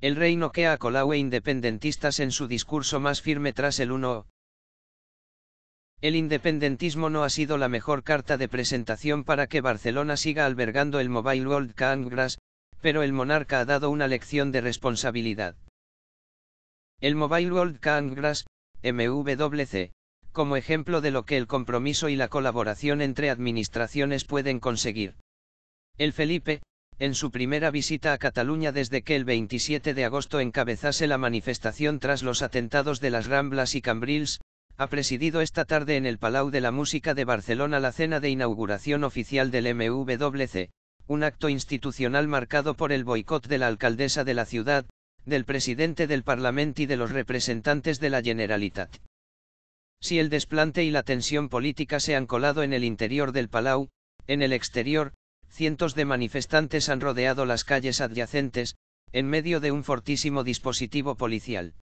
el rey noquea a Colau e independentistas en su discurso más firme tras el 1 el independentismo no ha sido la mejor carta de presentación para que Barcelona siga albergando el Mobile World Congress, pero el monarca ha dado una lección de responsabilidad. El Mobile World Congress, MWC, como ejemplo de lo que el compromiso y la colaboración entre administraciones pueden conseguir. El Felipe, en su primera visita a Cataluña desde que el 27 de agosto encabezase la manifestación tras los atentados de las Ramblas y Cambrils, ha presidido esta tarde en el Palau de la Música de Barcelona la cena de inauguración oficial del MWC, un acto institucional marcado por el boicot de la alcaldesa de la ciudad, del presidente del Parlamento y de los representantes de la Generalitat. Si el desplante y la tensión política se han colado en el interior del Palau, en el exterior, cientos de manifestantes han rodeado las calles adyacentes, en medio de un fortísimo dispositivo policial.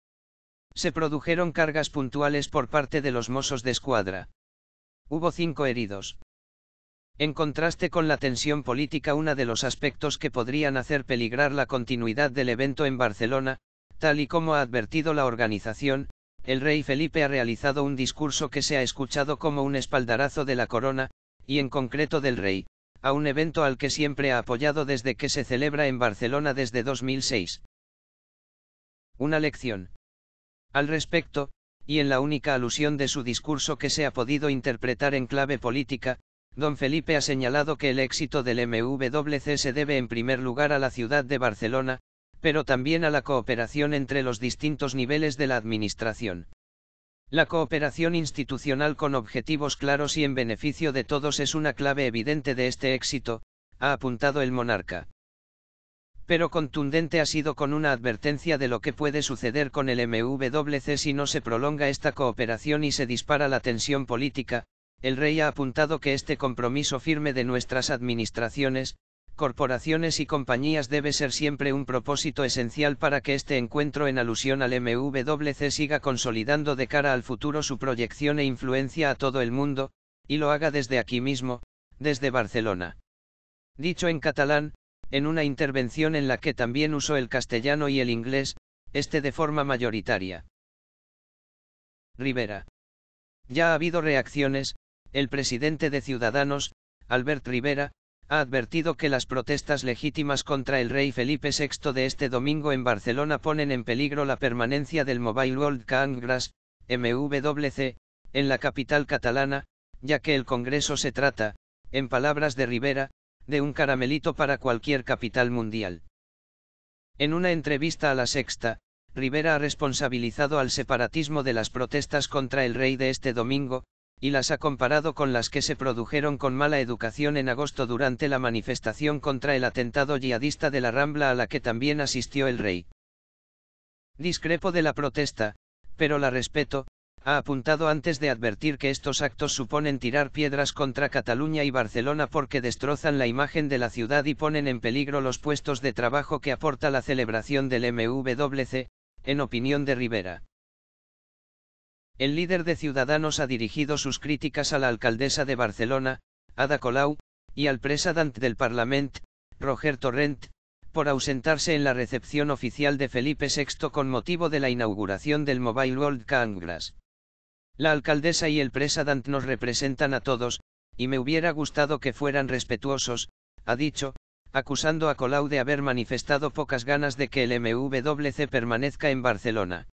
Se produjeron cargas puntuales por parte de los mozos de escuadra. Hubo cinco heridos. En contraste con la tensión política, uno de los aspectos que podrían hacer peligrar la continuidad del evento en Barcelona, tal y como ha advertido la organización, el rey Felipe ha realizado un discurso que se ha escuchado como un espaldarazo de la corona, y en concreto del rey, a un evento al que siempre ha apoyado desde que se celebra en Barcelona desde 2006. Una lección. Al respecto, y en la única alusión de su discurso que se ha podido interpretar en clave política, don Felipe ha señalado que el éxito del MWC se debe en primer lugar a la ciudad de Barcelona, pero también a la cooperación entre los distintos niveles de la administración. La cooperación institucional con objetivos claros y en beneficio de todos es una clave evidente de este éxito, ha apuntado el monarca. Pero contundente ha sido con una advertencia de lo que puede suceder con el MWC si no se prolonga esta cooperación y se dispara la tensión política, el rey ha apuntado que este compromiso firme de nuestras administraciones, corporaciones y compañías debe ser siempre un propósito esencial para que este encuentro en alusión al MWC siga consolidando de cara al futuro su proyección e influencia a todo el mundo, y lo haga desde aquí mismo, desde Barcelona. Dicho en catalán, en una intervención en la que también usó el castellano y el inglés, este de forma mayoritaria. Rivera. Ya ha habido reacciones, el presidente de Ciudadanos, Albert Rivera, ha advertido que las protestas legítimas contra el rey Felipe VI de este domingo en Barcelona ponen en peligro la permanencia del Mobile World Congress, MWC, en la capital catalana, ya que el Congreso se trata, en palabras de Rivera, de un caramelito para cualquier capital mundial. En una entrevista a la sexta, Rivera ha responsabilizado al separatismo de las protestas contra el rey de este domingo, y las ha comparado con las que se produjeron con mala educación en agosto durante la manifestación contra el atentado yihadista de la Rambla a la que también asistió el rey. Discrepo de la protesta, pero la respeto, ha apuntado antes de advertir que estos actos suponen tirar piedras contra Cataluña y Barcelona porque destrozan la imagen de la ciudad y ponen en peligro los puestos de trabajo que aporta la celebración del MWC, en opinión de Rivera. El líder de Ciudadanos ha dirigido sus críticas a la alcaldesa de Barcelona, Ada Colau, y al presidente del Parlament, Roger Torrent, por ausentarse en la recepción oficial de Felipe VI con motivo de la inauguración del Mobile World Congress. La alcaldesa y el presidente nos representan a todos, y me hubiera gustado que fueran respetuosos, ha dicho, acusando a Colau de haber manifestado pocas ganas de que el MWC permanezca en Barcelona.